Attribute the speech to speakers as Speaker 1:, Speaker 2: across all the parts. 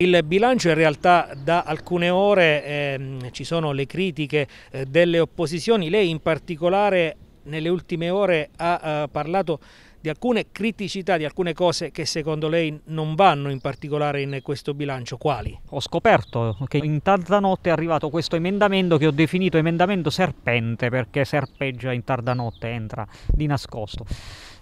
Speaker 1: Il bilancio in realtà da alcune ore eh, ci sono le critiche eh, delle opposizioni, lei in particolare nelle ultime ore ha eh, parlato di alcune criticità, di alcune cose che secondo lei non vanno in particolare in questo bilancio, quali? Ho scoperto che in tarda notte è arrivato questo emendamento che ho
Speaker 2: definito emendamento serpente perché serpeggia in tarda notte, entra di nascosto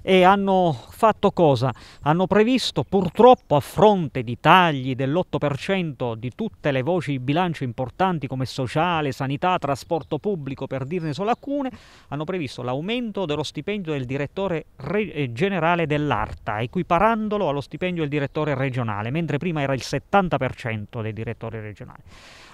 Speaker 2: e hanno fatto cosa? Hanno previsto purtroppo a fronte di tagli dell'8% di tutte le voci di bilancio importanti come sociale, sanità, trasporto pubblico, per dirne solo alcune, hanno previsto l'aumento dello stipendio del direttore eh, generale dell'ARTA, equiparandolo allo stipendio del direttore regionale, mentre prima era il 70% dei direttori regionali.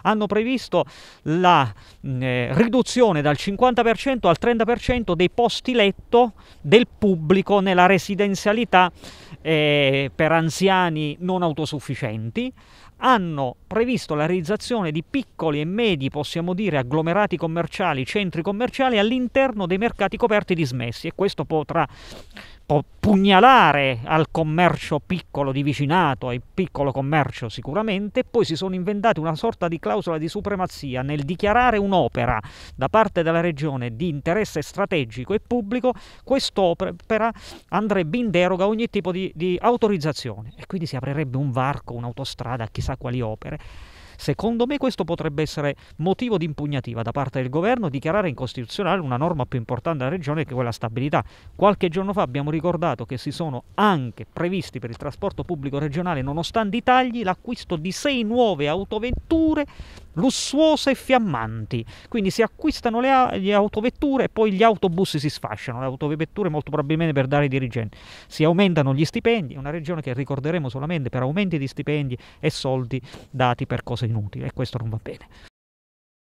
Speaker 2: Hanno previsto la mm, eh, riduzione dal 50% al 30% dei posti letto del pubblico pubblico nella residenzialità eh, per anziani non autosufficienti, hanno previsto la realizzazione di piccoli e medi, possiamo dire, agglomerati commerciali, centri commerciali all'interno dei mercati coperti dismessi e questo potrà pugnalare al commercio piccolo di vicinato, al piccolo commercio sicuramente, e poi si sono inventati una sorta di clausola di supremazia nel dichiarare un'opera da parte della regione di interesse strategico e pubblico, quest'opera andrebbe in deroga a ogni tipo di, di autorizzazione e quindi si aprirebbe un varco, un'autostrada a chissà quali opere. Secondo me questo potrebbe essere motivo di impugnativa da parte del governo dichiarare incostituzionale una norma più importante della regione che è quella stabilità. Qualche giorno fa abbiamo ricordato che si sono anche previsti per il trasporto pubblico regionale, nonostante i tagli, l'acquisto di sei nuove autovetture lussuose e fiammanti. Quindi si acquistano le, le, autovetture e poi gli autobus si sfasciano, le autovetture molto probabilmente per dare ai dirigenti. Si aumentano gli stipendi, è una regione che ricorderemo solamente per aumenti di stipendi e soldi dati per cose inutili e questo non va bene.